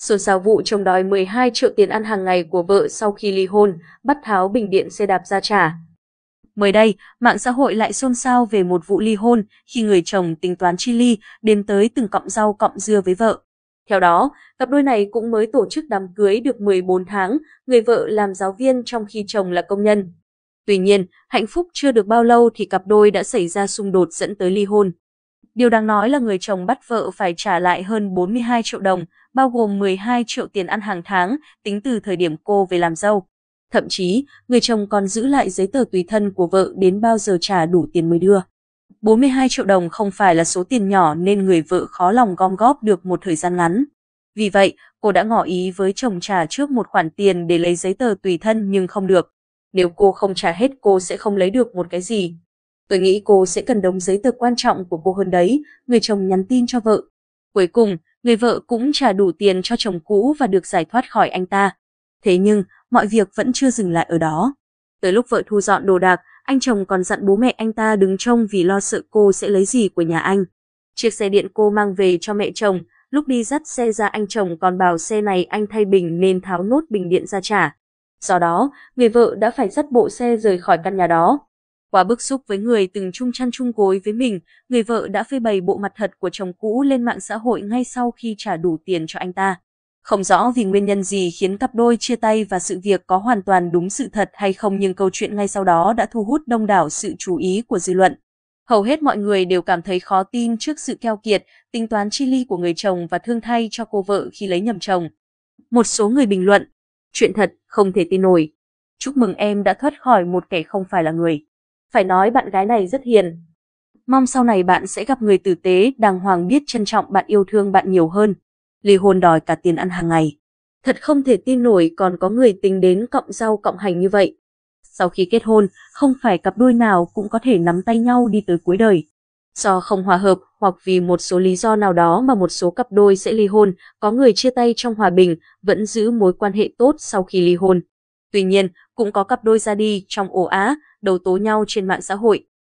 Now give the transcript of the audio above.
Xôn xao vụ chồng đòi 12 triệu tiền ăn hàng ngày của vợ sau khi ly hôn, bắt tháo bình điện xe đạp ra trả. Mới đây, mạng xã hội lại xôn xao về một vụ ly hôn khi người chồng tính toán chi ly, đến tới từng cọng rau cọng dưa với vợ. Theo đó, cặp đôi này cũng mới tổ chức đám cưới được 14 tháng, người vợ làm giáo viên trong khi chồng là công nhân. Tuy nhiên, hạnh phúc chưa được bao lâu thì cặp đôi đã xảy ra xung đột dẫn tới ly hôn. Điều đáng nói là người chồng bắt vợ phải trả lại hơn 42 triệu đồng, bao gồm 12 triệu tiền ăn hàng tháng, tính từ thời điểm cô về làm dâu. Thậm chí, người chồng còn giữ lại giấy tờ tùy thân của vợ đến bao giờ trả đủ tiền mới đưa. 42 triệu đồng không phải là số tiền nhỏ nên người vợ khó lòng gom góp được một thời gian ngắn. Vì vậy, cô đã ngỏ ý với chồng trả trước một khoản tiền để lấy giấy tờ tùy thân nhưng không được. Nếu cô không trả hết cô sẽ không lấy được một cái gì. Tôi nghĩ cô sẽ cần đống giấy tờ quan trọng của cô hơn đấy, người chồng nhắn tin cho vợ. Cuối cùng, người vợ cũng trả đủ tiền cho chồng cũ và được giải thoát khỏi anh ta. Thế nhưng, mọi việc vẫn chưa dừng lại ở đó. Tới lúc vợ thu dọn đồ đạc, anh chồng còn dặn bố mẹ anh ta đứng trông vì lo sợ cô sẽ lấy gì của nhà anh. Chiếc xe điện cô mang về cho mẹ chồng, lúc đi dắt xe ra anh chồng còn bảo xe này anh thay bình nên tháo nốt bình điện ra trả. Do đó, người vợ đã phải dắt bộ xe rời khỏi căn nhà đó. Quá bức xúc với người từng chung chăn chung gối với mình, người vợ đã phơi bày bộ mặt thật của chồng cũ lên mạng xã hội ngay sau khi trả đủ tiền cho anh ta. Không rõ vì nguyên nhân gì khiến cặp đôi chia tay và sự việc có hoàn toàn đúng sự thật hay không nhưng câu chuyện ngay sau đó đã thu hút đông đảo sự chú ý của dư luận. Hầu hết mọi người đều cảm thấy khó tin trước sự keo kiệt, tính toán chi ly của người chồng và thương thay cho cô vợ khi lấy nhầm chồng. Một số người bình luận, chuyện thật, không thể tin nổi. Chúc mừng em đã thoát khỏi một kẻ không phải là người. Phải nói bạn gái này rất hiền. Mong sau này bạn sẽ gặp người tử tế, đàng hoàng biết trân trọng bạn yêu thương bạn nhiều hơn. Ly hôn đòi cả tiền ăn hàng ngày. Thật không thể tin nổi còn có người tính đến cộng rau cộng hành như vậy. Sau khi kết hôn, không phải cặp đôi nào cũng có thể nắm tay nhau đi tới cuối đời. Do không hòa hợp hoặc vì một số lý do nào đó mà một số cặp đôi sẽ ly hôn, có người chia tay trong hòa bình, vẫn giữ mối quan hệ tốt sau khi ly hôn. Tuy nhiên, cũng có cặp đôi ra đi trong ổ á, đầu tố nhau trên mạng xã hội.